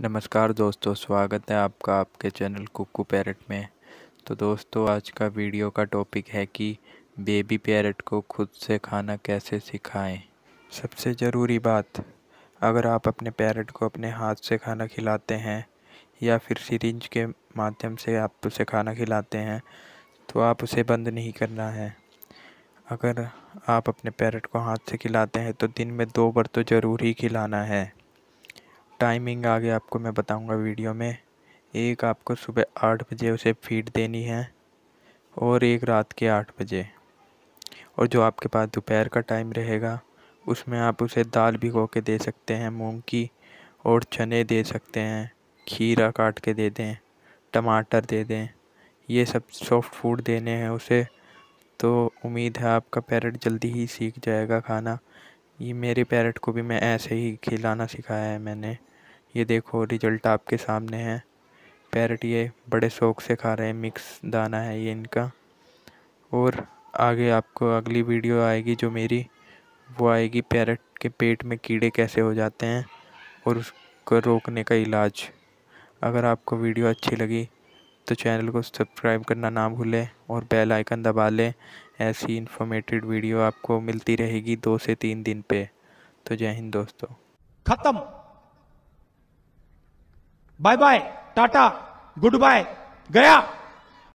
नमस्कार दोस्तों स्वागत है आपका आपके चैनल कुकू पैरट में तो दोस्तों आज का वीडियो का टॉपिक है कि बेबी पैरट को खुद से खाना कैसे सिखाएं सबसे ज़रूरी बात अगर आप अपने पैरट को अपने हाथ से खाना खिलाते हैं या फिर सिरिंज के माध्यम से आप उसे खाना खिलाते हैं तो आप उसे बंद नहीं करना है अगर आप अपने पैरट को हाथ से खिलाते हैं तो दिन में दो बार तो ज़रूर ही खिलाना है टाइमिंग आगे आपको मैं बताऊंगा वीडियो में एक आपको सुबह आठ बजे उसे फीड देनी है और एक रात के आठ बजे और जो आपके पास दोपहर का टाइम रहेगा उसमें आप उसे दाल भिगो के दे सकते हैं मूंग की और चने दे सकते हैं खीरा काट के दे दें टमाटर दे दें ये सब सॉफ्ट फूड देने हैं उसे तो उम्मीद है आपका पैरट जल्दी ही सीख जाएगा खाना ये मेरे पैरट को भी मैं ऐसे ही खिलाना सिखाया है मैंने ये देखो रिजल्ट आपके सामने है पैरट ये बड़े शौक से खा रहे हैं मिक्स दाना है ये इनका और आगे आपको अगली वीडियो आएगी जो मेरी वो आएगी पैरट के पेट में कीड़े कैसे हो जाते हैं और उसको रोकने का इलाज अगर आपको वीडियो अच्छी लगी तो चैनल को सब्सक्राइब करना ना भूलें और बेल आइकन दबा लें ऐसी इंफॉर्मेटिव वीडियो आपको मिलती रहेगी दो से तीन दिन पे तो जय हिंद दोस्तों खत्म bye bye tata good bye गया